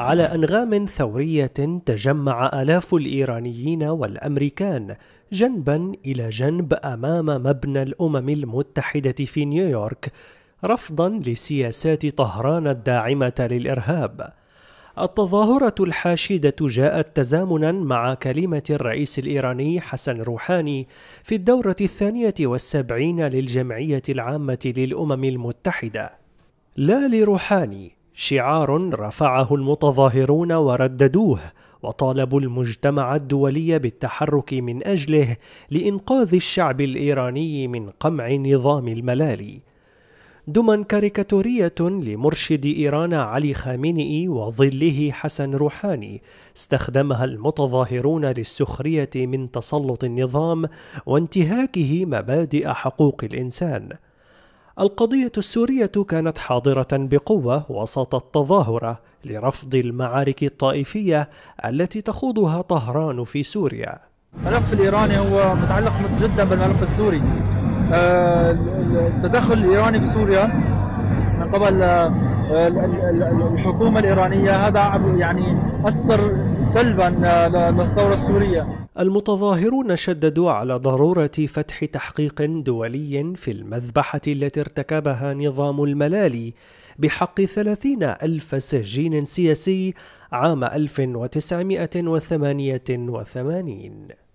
على أنغام ثورية تجمع آلاف الإيرانيين والأمريكان جنبا إلى جنب أمام مبنى الأمم المتحدة في نيويورك رفضا لسياسات طهران الداعمة للإرهاب. التظاهرة الحاشدة جاءت تزامنا مع كلمة الرئيس الإيراني حسن روحاني في الدورة الثانية والسبعين للجمعية العامة للأمم المتحدة. لا لروحاني شعار رفعه المتظاهرون ورددوه وطالبوا المجتمع الدولي بالتحرك من اجله لانقاذ الشعب الايراني من قمع نظام الملالي دما كاريكاتورية لمرشد إيران علي خامنئي وظله حسن روحاني استخدمها المتظاهرون للسخرية من تسلط النظام وانتهاكه مبادئ حقوق الإنسان القضية السورية كانت حاضرة بقوة وسط التظاهرة لرفض المعارك الطائفية التي تخوضها طهران في سوريا. الملف الإيراني هو متعلق جدا بالملف السوري. آه، التدخل الإيراني في سوريا من قبل آه، الحكومة الإيرانية هذا يعني أثر سلبا آه، للثورة السورية. المتظاهرون شددوا على ضرورة فتح تحقيق دولي في المذبحة التي ارتكبها نظام الملالي بحق ثلاثين ألف سجين سياسي عام 1988